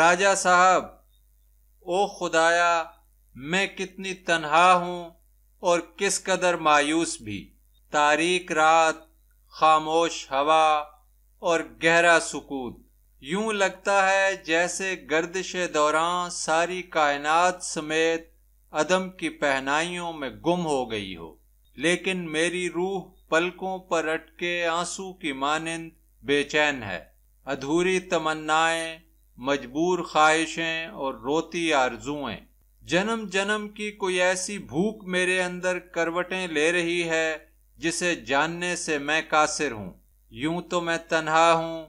راجا صاحب او خدایا میں کتنی تنہا ہوں اور کس قدر مایوس بھی تاریک رات خاموش ہوا اور گہرا سکون یوں لگتا ہے جیسے گردش دوران ساری کائنات سمیت عدم کی پہنائیوں میں گم ہو گئی ہو لیکن میری روح پلکوں پر اٹکے آنسو کی مانند بے چین ہے ادھوری تمنائیں مجبور خواہشیں اور روتی آرزوئیں جنم جنم کی کوئی ایسی بھوک میرے اندر کروٹیں لے رہی ہے جسے جاننے سے میں قاصر ہوں یوں تو میں تنہا ہوں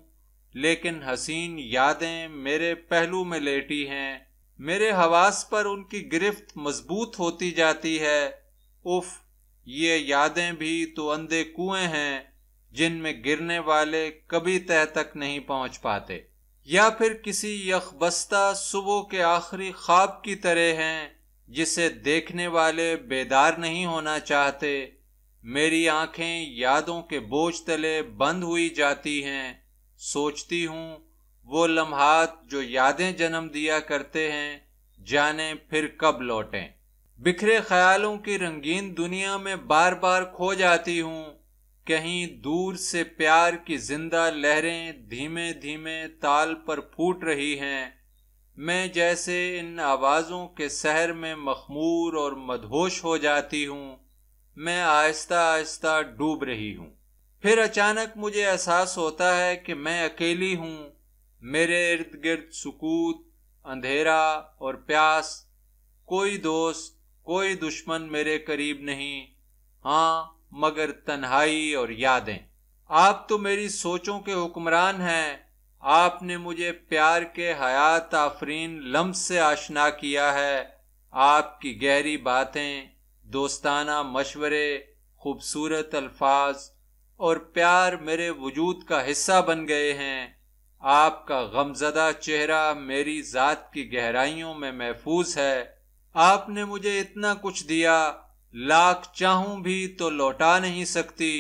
لیکن حسین یادیں میرے پہلو میں لیٹی ہیں میرے حواس پر ان کی گرفت مضبوط ہوتی جاتی ہے اف یہ یادیں بھی تو اندھے کنویں ہیں جن میں گرنے والے کبھی تہ تک نہیں پہنچ پاتے یا پھر کسی یخبستہ صبح کے آخری خواب کی طرح ہیں جسے دیکھنے والے بیدار نہیں ہونا چاہتے میری آنکھیں یادوں کے بوجھ تلے بند ہوئی جاتی ہیں سوچتی ہوں وہ لمحات جو یادیں جنم دیا کرتے ہیں جانے پھر کب لوٹیں بکھرے خیالوں کی رنگین دنیا میں بار بار کھو جاتی ہوں کہیں دور سے پیار کی زندہ لہریں دھیمے دھیمے تال پر پھوٹ رہی ہیں میں جیسے ان آوازوں کے سحر میں مخمور اور مدہوش ہو جاتی ہوں میں آہستہ آہستہ ڈوب رہی ہوں پھر اچانک مجھے احساس ہوتا ہے کہ میں اکیلی ہوں میرے ارد گرد سکوت اندھیرا اور پیاس کوئی دوست کوئی دشمن میرے قریب نہیں ہاں مگر تنہائی اور یادیں آپ تو میری سوچوں کے حکمران ہیں آپ نے مجھے پیار کے حیات آفرین لمس سے آشنا کیا ہے آپ کی گہری باتیں دوستانہ مشورے خوبصورت الفاظ اور پیار میرے وجود کا حصہ بن گئے ہیں آپ کا غمزدہ چہرہ میری ذات کی گہرائیوں میں محفوظ ہے آپ نے مجھے اتنا کچھ دیا لاکھ چاہوں بھی تو لوٹا نہیں سکتی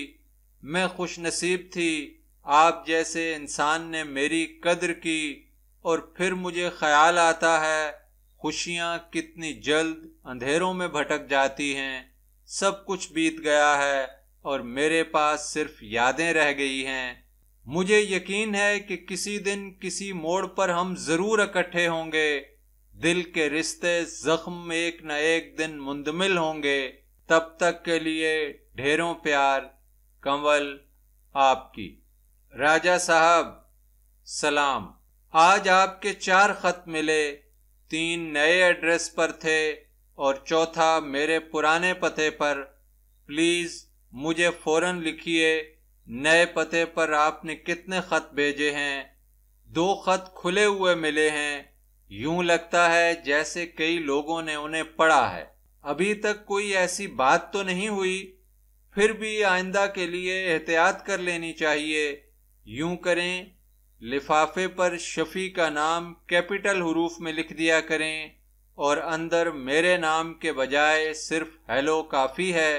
میں خوش نصیب تھی آپ جیسے انسان نے میری قدر کی اور پھر مجھے خیال آتا ہے خوشیاں کتنی جلد اندھیروں میں بھٹک جاتی ہیں سب کچھ بیت گیا ہے اور میرے پاس صرف یادیں رہ گئی ہیں مجھے یقین ہے کہ کسی دن کسی موڑ پر ہم ضرور اکٹھے ہوں گے دل کے رشتے زخم ایک نہ ایک دن مندمل ہوں گے تب تک کے لیے ڈھیروں پیار کنول آپ کی راجہ صاحب سلام آج آپ کے چار خط ملے تین نئے ایڈریس پر تھے اور چوتھا میرے پرانے پتے پر پلیز مجھے فوراً لکھیے نئے پتے پر آپ نے کتنے خط بھیجے ہیں دو خط کھلے ہوئے ملے ہیں یوں لگتا ہے جیسے کئی لوگوں نے انہیں پڑھا ہے ابھی تک کوئی ایسی بات تو نہیں ہوئی پھر بھی آئندہ کے لیے احتیاط کر لینی چاہیے یوں کریں لفافے پر شفیع کا نام کیپیٹل حروف میں لکھ دیا کریں اور اندر میرے نام کے بجائے صرف ہیلو کافی ہے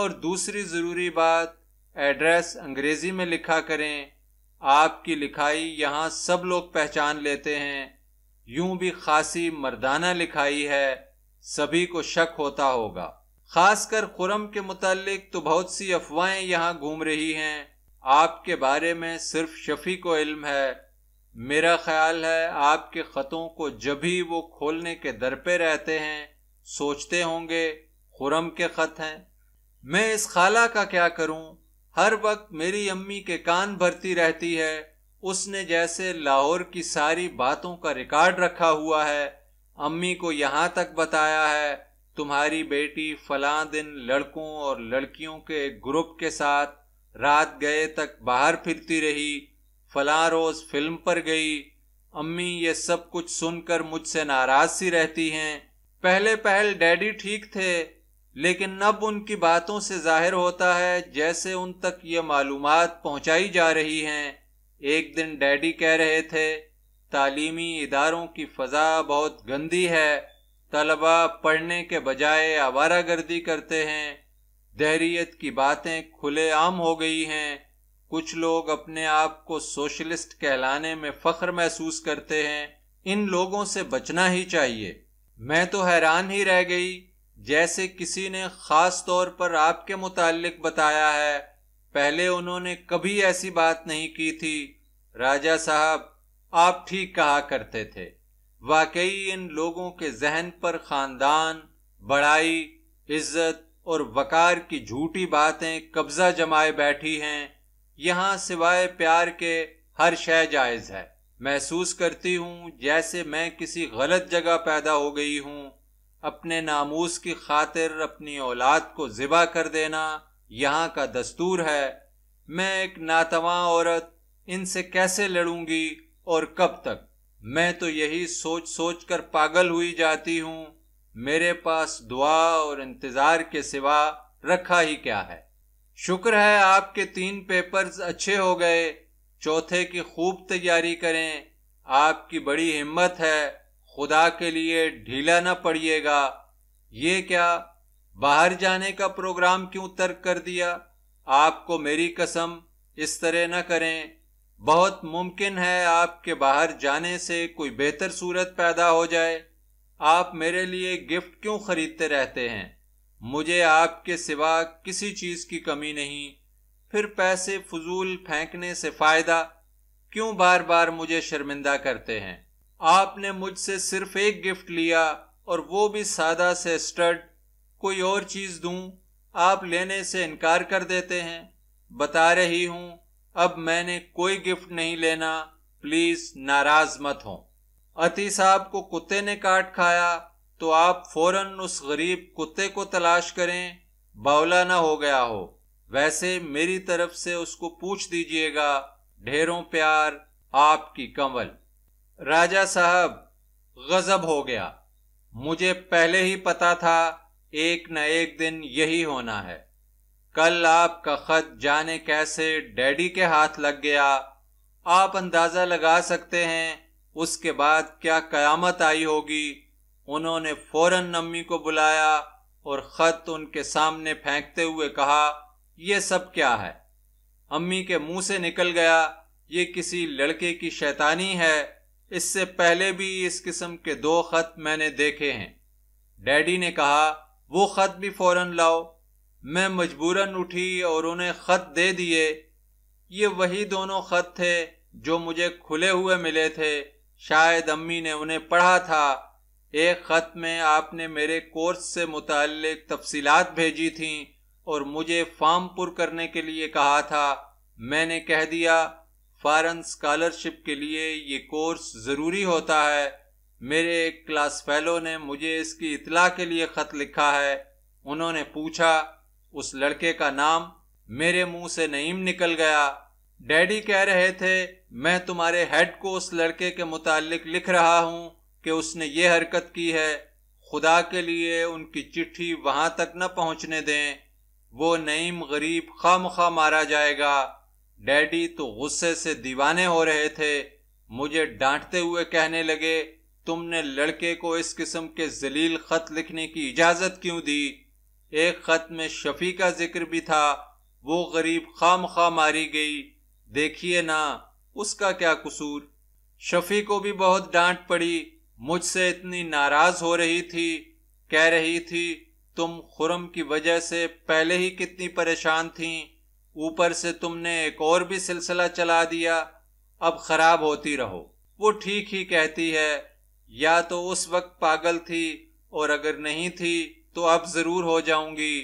اور دوسری ضروری بات ایڈریس انگریزی میں لکھا کریں آپ کی لکھائی یہاں سب لوگ پہچان لیتے ہیں یوں بھی خاصی مردانہ لکھائی ہے سبھی کو شک ہوتا ہوگا خاص کر خرم کے متعلق تو بہت سی افواہیں یہاں گھوم رہی ہیں آپ کے بارے میں صرف شفیع کو علم ہے میرا خیال ہے آپ کے خطوں کو جبھی وہ کھولنے کے در پہ رہتے ہیں سوچتے ہوں گے خرم کے خط ہیں میں اس خالہ کا کیا کروں ہر وقت میری امی کے کان بھرتی رہتی ہے اس نے جیسے لاہور کی ساری باتوں کا ریکارڈ رکھا ہوا ہے امی کو یہاں تک بتایا ہے تمہاری بیٹی فلاں دن لڑکوں اور لڑکیوں کے گروپ کے ساتھ رات گئے تک باہر پھرتی رہی فلاں روز فلم پر گئی امی یہ سب کچھ سن کر مجھ سے ناراض سی رہتی ہیں پہلے پہل ڈیڈی ٹھیک تھے لیکن اب ان کی باتوں سے ظاہر ہوتا ہے جیسے ان تک یہ معلومات پہنچائی جا رہی ہیں ایک دن ڈیڈی کہہ رہے تھے تعلیمی اداروں کی فضا بہت گندی ہے طلباء پڑھنے کے بجائے آوارہ گردی کرتے ہیں دہریت کی باتیں کھلے عام ہو گئی ہیں کچھ لوگ اپنے آپ کو سوشلسٹ کہلانے میں فخر محسوس کرتے ہیں ان لوگوں سے بچنا ہی چاہیے میں تو حیران ہی رہ گئی جیسے کسی نے خاص طور پر آپ کے متعلق بتایا ہے پہلے انہوں نے کبھی ایسی بات نہیں کی تھی راجہ صاحب آپ ٹھیک کہا کرتے تھے واقعی ان لوگوں کے ذہن پر خاندان بڑائی عزت اور وقار کی جھوٹی باتیں قبضہ جمائے بیٹھی ہیں یہاں سوائے پیار کے ہر شے جائز ہے محسوس کرتی ہوں جیسے میں کسی غلط جگہ پیدا ہو گئی ہوں اپنے ناموس کی خاطر اپنی اولاد کو ذبح کر دینا یہاں کا دستور ہے میں ایک ناتواں عورت ان سے کیسے لڑوں گی اور کب تک میں تو یہی سوچ سوچ کر پاگل ہوئی جاتی ہوں میرے پاس دعا اور انتظار کے سوا رکھا ہی کیا ہے شکر ہے آپ کے تین پیپرز اچھے ہو گئے چوتھے کی خوب تیاری کریں آپ کی بڑی ہمت ہے خدا کے لیے ڈھیلا نہ پڑیے گا یہ کیا باہر جانے کا پروگرام کیوں ترک کر دیا آپ کو میری قسم اس طرح نہ کریں بہت ممکن ہے آپ کے باہر جانے سے کوئی بہتر صورت پیدا ہو جائے آپ میرے لیے گفٹ کیوں خریدتے رہتے ہیں مجھے آپ کے سوا کسی چیز کی کمی نہیں پھر پیسے فضول پھینکنے سے فائدہ کیوں بار بار مجھے شرمندہ کرتے ہیں آپ نے مجھ سے صرف ایک گفٹ لیا اور وہ بھی سادہ سے اسٹڈ کوئی اور چیز دوں آپ لینے سے انکار کر دیتے ہیں بتا رہی ہوں اب میں نے کوئی گفٹ نہیں لینا پلیز ناراض مت ہوں اتی صاحب کو کتے نے کاٹ کھایا تو آپ فوراً اس غریب کتے کو تلاش کریں باولا نہ ہو گیا ہو ویسے میری طرف سے اس کو پوچھ دیجئے گا ڈھیروں پیار آپ کی کمل راجہ صاحب غضب ہو گیا مجھے پہلے ہی پتا تھا ایک نہ ایک دن یہی ہونا ہے کل آپ کا خط جانے کیسے ڈیڈی کے ہاتھ لگ گیا آپ اندازہ لگا سکتے ہیں اس کے بعد کیا قیامت آئی ہوگی انہوں نے فوراً امی کو بلایا اور خط ان کے سامنے پھینکتے ہوئے کہا یہ سب کیا ہے امی کے منہ سے نکل گیا یہ کسی لڑکے کی شیطانی ہے اس سے پہلے بھی اس قسم کے دو خط میں نے دیکھے ہیں ڈیڈی نے کہا وہ خط بھی فوراً لاؤ میں مجبوراً اٹھی اور انہیں خط دے دیے یہ وہی دونوں خط تھے جو مجھے کھلے ہوئے ملے تھے شاید امی نے انہیں پڑھا تھا ایک خط میں آپ نے میرے کورس سے متعلق تفصیلات بھیجی تھیں اور مجھے فارم پر کرنے کے لیے کہا تھا میں نے کہہ دیا فارن اسکالرشپ کے لیے یہ کورس ضروری ہوتا ہے میرے ایک کلاس فیلو نے مجھے اس کی اطلاع کے لیے خط لکھا ہے انہوں نے پوچھا اس لڑکے کا نام میرے منہ سے نعیم نکل گیا ڈیڈی کہہ رہے تھے میں تمہارے ہیڈ کو اس لڑکے کے متعلق لکھ رہا ہوں کہ اس نے یہ حرکت کی ہے خدا کے لیے ان کی چٹھی وہاں تک نہ پہنچنے دیں وہ نعیم غریب خامخواہ مارا جائے گا ڈیڈی تو غصے سے دیوانے ہو رہے تھے مجھے ڈانٹتے ہوئے کہنے لگے تم نے لڑکے کو اس قسم کے ذلیل خط لکھنے کی اجازت کیوں دی ایک خط میں شفی کا ذکر بھی تھا وہ غریب خام خواہ ماری گئی دیکھیے نا اس کا کیا قصور شفیع کو بھی بہت ڈانٹ پڑی مجھ سے اتنی ناراض ہو رہی تھی کہہ رہی تھی تم خرم کی وجہ سے پہلے ہی کتنی پریشان تھیں اوپر سے تم نے ایک اور بھی سلسلہ چلا دیا اب خراب ہوتی رہو وہ ٹھیک ہی کہتی ہے یا تو اس وقت پاگل تھی اور اگر نہیں تھی تو اب ضرور ہو جاؤں گی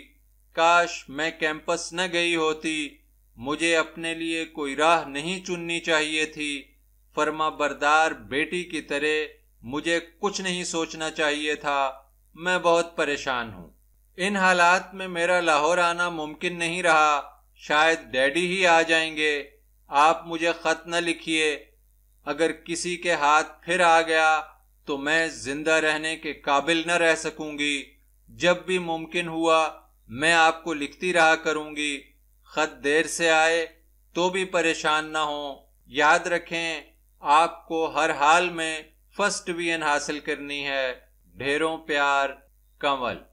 کاش میں کیمپس نہ گئی ہوتی مجھے اپنے لیے کوئی راہ نہیں چننی چاہیے تھی فرما بردار بیٹی کی طرح مجھے کچھ نہیں سوچنا چاہیے تھا میں بہت پریشان ہوں ان حالات میں میرا لاہور آنا ممکن نہیں رہا شاید ڈیڈی ہی آ جائیں گے آپ مجھے خط نہ لکھیے اگر کسی کے ہاتھ پھر آ گیا تو میں زندہ رہنے کے قابل نہ رہ سکوں گی جب بھی ممکن ہوا میں آپ کو لکھتی رہا کروں گی خط دیر سے آئے تو بھی پریشان نہ ہوں یاد رکھیں آپ کو ہر حال میں فسٹ وین حاصل کرنی ہے ڈھیروں پیار کمل